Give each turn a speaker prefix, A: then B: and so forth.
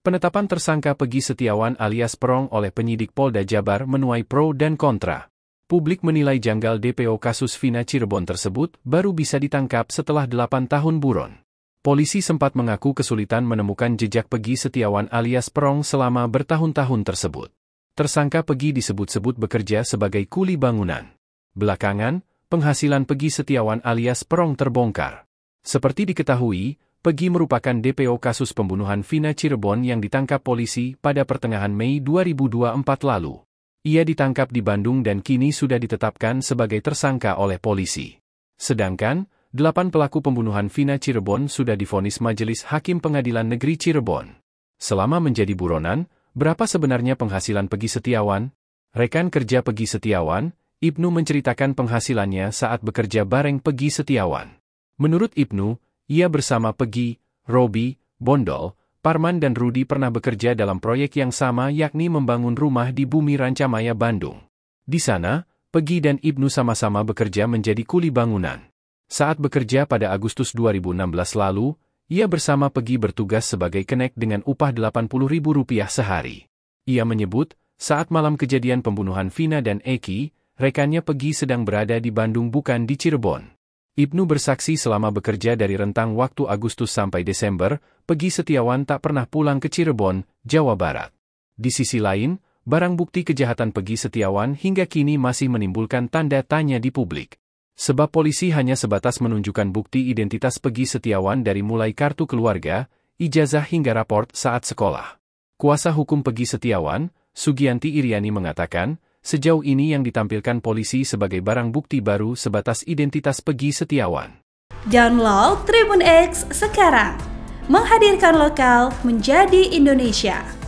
A: Penetapan tersangka Pegi Setiawan alias Perong oleh penyidik Polda Jabar menuai pro dan kontra. Publik menilai janggal DPO kasus Vina Cirebon tersebut baru bisa ditangkap setelah 8 tahun buron. Polisi sempat mengaku kesulitan menemukan jejak Pegi Setiawan alias Perong selama bertahun-tahun tersebut. Tersangka Pegi disebut-sebut bekerja sebagai kuli bangunan. Belakangan, penghasilan Pegi Setiawan alias Perong terbongkar. Seperti diketahui, Pegi merupakan DPO kasus pembunuhan Vina Cirebon yang ditangkap polisi pada pertengahan Mei 2024 lalu. Ia ditangkap di Bandung dan kini sudah ditetapkan sebagai tersangka oleh polisi. Sedangkan, delapan pelaku pembunuhan Vina Cirebon sudah difonis Majelis Hakim Pengadilan Negeri Cirebon. Selama menjadi buronan, berapa sebenarnya penghasilan Pegi Setiawan? Rekan kerja Pegi Setiawan, Ibnu menceritakan penghasilannya saat bekerja bareng Pegi Setiawan. Menurut Ibnu, ia bersama Pegi, Robi, Bondol, Parman dan Rudi pernah bekerja dalam proyek yang sama yakni membangun rumah di bumi Rancamaya Bandung. Di sana, Pegi dan Ibnu sama-sama bekerja menjadi kuli bangunan. Saat bekerja pada Agustus 2016 lalu, ia bersama Pegi bertugas sebagai kenek dengan upah Rp80.000 sehari. Ia menyebut, saat malam kejadian pembunuhan Vina dan Eki, rekannya Pegi sedang berada di Bandung bukan di Cirebon. Ibnu bersaksi selama bekerja dari rentang waktu Agustus sampai Desember, Pegi Setiawan tak pernah pulang ke Cirebon, Jawa Barat. Di sisi lain, barang bukti kejahatan Pegi Setiawan hingga kini masih menimbulkan tanda tanya di publik. Sebab polisi hanya sebatas menunjukkan bukti identitas Pegi Setiawan dari mulai kartu keluarga, ijazah hingga raport saat sekolah. Kuasa hukum Pegi Setiawan, Sugianti Iriani mengatakan, sejauh ini yang ditampilkan polisi sebagai barang bukti baru sebatas identitas Pegi Setiawan.
B: Download Tribun X sekarang, menghadirkan lokal menjadi Indonesia.